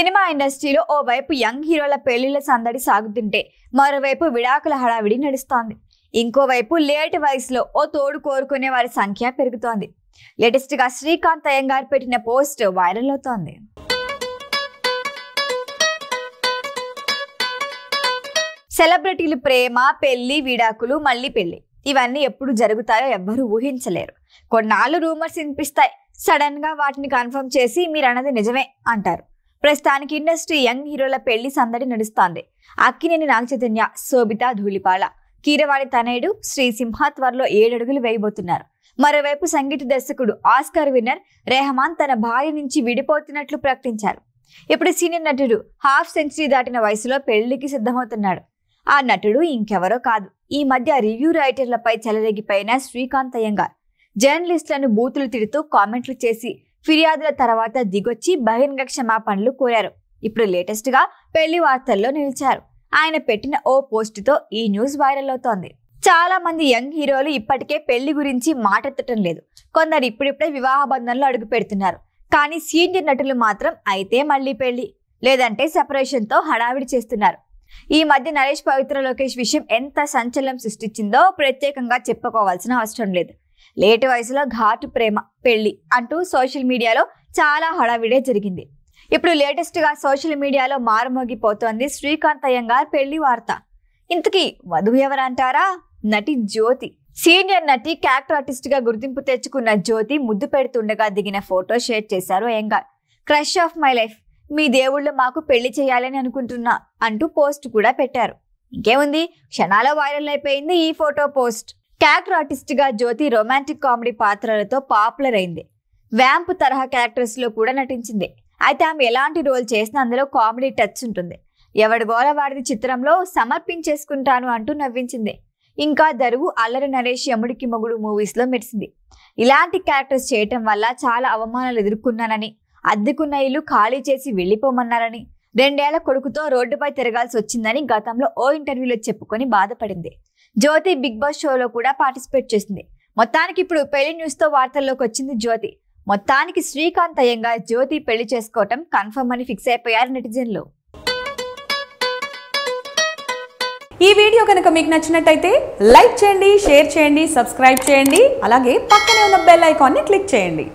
cinema ఇండస్ట్రీలో ఓ వైపు young హీరోల పెళ్లిళ్ల సందడి సాగుతుంటే మరోవైపు విడాకుల హడావిడి నడుస్తోంది ఇంకోవైపు లేట్ వయసులో ఓ తోడు కోరుకునే వారి సంఖ్య పెరుగుతోంది లేటెస్ట్గా శ్రీకాంత్ అయ్యంగారు పెట్టిన పోస్ట్ వైరల్ అవుతోంది సెలబ్రిటీలు ప్రేమ పెళ్లి విడాకులు మళ్ళీ పెళ్లి ఇవన్నీ ఎప్పుడు జరుగుతాయో ఎవ్వరూ ఊహించలేరు కొన్నాళ్ళు రూమర్స్ వినిపిస్తాయి సడన్గా వాటిని కన్ఫర్మ్ చేసి మీరు అన్నది నిజమే అంటారు ప్రస్తుతానికి ఇండస్ట్రీ యంగ్ హీరోల పెళ్లి సందడి నడుస్తోంది అక్కినేని నాగచైతన్య శోభిత ధూళిపాల కీరవాడి తనయుడు శ్రీసింహ త్వరలో ఏడడుగులు వేయబోతున్నారు మరోవైపు సంగీత దర్శకుడు ఆస్కార్ విన్నర్ రెహమాన్ తన భార్య నుంచి విడిపోతున్నట్లు ప్రకటించారు ఇప్పుడు సీనియర్ నటుడు హాఫ్ సెంచరీ దాటిన వయసులో పెళ్లికి సిద్ధమవుతున్నాడు ఆ నటుడు ఇంకెవరో కాదు ఈ మధ్య రివ్యూ రైటర్లపై చెలరేగిపోయిన శ్రీకాంత్ అయ్యంగార్ జర్నలిస్టులను బూతులు తిడుతూ కామెంట్లు చేసి ఫిర్యాదుల తర్వాత దిగొచ్చి బహిరంగ క్షమాపణలు కోరారు ఇప్పుడు లేటెస్ట్గా పెళ్లి వార్తల్లో నిలిచారు ఆయన పెట్టిన ఓ పోస్టుతో ఈ న్యూస్ వైరల్ అవుతోంది చాలా మంది యంగ్ హీరోలు ఇప్పటికే పెళ్లి గురించి మాటెత్తటం లేదు కొందరు ఇప్పుడిప్పుడే వివాహ బంధంలో అడుగు పెడుతున్నారు కానీ సీనియర్ నటులు మాత్రం అయితే మళ్ళీ పెళ్లి లేదంటే సెపరేషన్తో హడావిడి చేస్తున్నారు ఈ మధ్య నరేష్ పవిత్ర లోకేష్ విషయం ఎంత సంచలనం సృష్టించిందో ప్రత్యేకంగా చెప్పుకోవాల్సిన అవసరం లేదు లేటు వయసులో ఘాటు ప్రేమ పెళ్లి అంటూ సోషల్ మీడియాలో చాలా హడావిడే జరిగింది ఇప్పుడు లేటెస్ట్గా సోషల్ మీడియాలో మారుమోగిపోతోంది శ్రీకాంత్ అయ్యంగార్ పెళ్లి వార్త ఇంతకీ వధువు ఎవరంటారా నటి జ్యోతి సీనియర్ నటి క్యారెక్టర్ ఆర్టిస్ట్గా గుర్తింపు తెచ్చుకున్న జ్యోతి ముద్దు పెడుతుండగా దిగిన ఫోటో షేర్ చేశారు Iyengar crush of my life మీ దేవుళ్ళు మాకు పెళ్లి చేయాలని అనుకుంటున్నా అంటూ పోస్ట్ కూడా పెట్టారు ఇంకేముంది క్షణాల వైరల్ అయిపోయింది ఈ ఫోటో పోస్ట్ క్యారెక్టర్ ఆర్టిస్ట్గా జ్యోతి రొమాంటిక్ కామెడీ పాత్రలతో పాపులర్ అయింది వ్యాంప్ తరహా క్యారెక్టర్స్లో కూడా నటించింది అయితే ఆమె ఎలాంటి రోల్ చేసినా అందులో కామెడీ టచ్ ఉంటుంది ఎవడి గోలవాడిది చిత్రంలో సమర్పించేసుకుంటాను అంటూ నవ్వించింది ఇంకా దరువు అల్లరి నరేష్ యముడికి మొగుడు మూవీస్లో మెరిసింది ఇలాంటి క్యారెక్టర్స్ చేయటం వల్ల చాలా అవమానాలు ఎదుర్కొన్నానని అద్దెకున్న ఇల్లు ఖాళీ చేసి వెళ్ళిపోమన్నారని రెండేళ్ల కొడుకుతో రోడ్డుపై తిరగాల్సి వచ్చిందని గతంలో ఓ ఇంటర్వ్యూలో చెప్పుకొని బాధపడింది జ్యోతి బిగ్ బాస్ షోలో కూడా పార్టిసిపేట్ చేసింది మొత్తానికి ఇప్పుడు పెళ్లి న్యూస్తో వార్తల్లోకి వచ్చింది జ్యోతి మొత్తానికి శ్రీకాంత్ అయ్యంగా జ్యోతి పెళ్లి చేసుకోవటం కన్ఫర్మ్ అని ఫిక్స్ అయిపోయారు నెటిజన్లు ఈ వీడియో కనుక మీకు నచ్చినట్టయితే లైక్ చేయండి షేర్ చేయండి సబ్స్క్రైబ్ చేయండి అలాగే పక్కనే ఉన్న బెల్ ఐకాన్ని క్లిక్ చేయండి